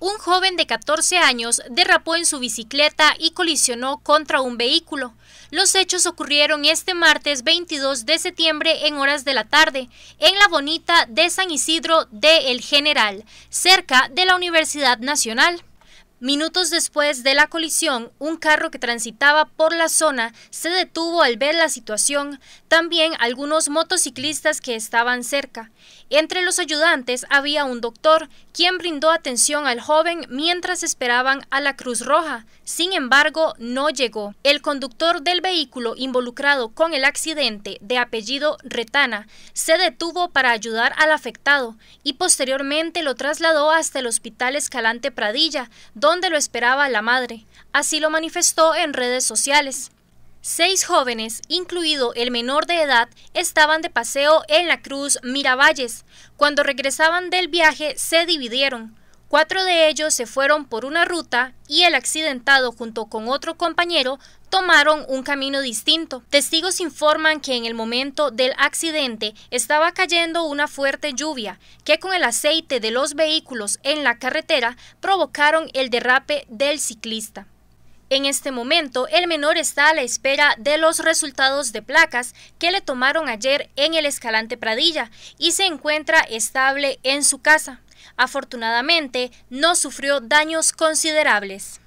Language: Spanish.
un joven de 14 años derrapó en su bicicleta y colisionó contra un vehículo. Los hechos ocurrieron este martes 22 de septiembre en horas de la tarde, en la bonita de San Isidro de El General, cerca de la Universidad Nacional. Minutos después de la colisión, un carro que transitaba por la zona se detuvo al ver la situación, también algunos motociclistas que estaban cerca. Entre los ayudantes había un doctor, quien brindó atención al joven mientras esperaban a la Cruz Roja. Sin embargo, no llegó. El conductor del vehículo involucrado con el accidente, de apellido Retana, se detuvo para ayudar al afectado y posteriormente lo trasladó hasta el Hospital Escalante Pradilla, donde lo esperaba la madre. Así lo manifestó en redes sociales. Seis jóvenes, incluido el menor de edad, estaban de paseo en la Cruz Miravalles. Cuando regresaban del viaje se dividieron. Cuatro de ellos se fueron por una ruta y el accidentado junto con otro compañero tomaron un camino distinto. Testigos informan que en el momento del accidente estaba cayendo una fuerte lluvia que con el aceite de los vehículos en la carretera provocaron el derrape del ciclista. En este momento, el menor está a la espera de los resultados de placas que le tomaron ayer en el Escalante Pradilla y se encuentra estable en su casa. Afortunadamente, no sufrió daños considerables.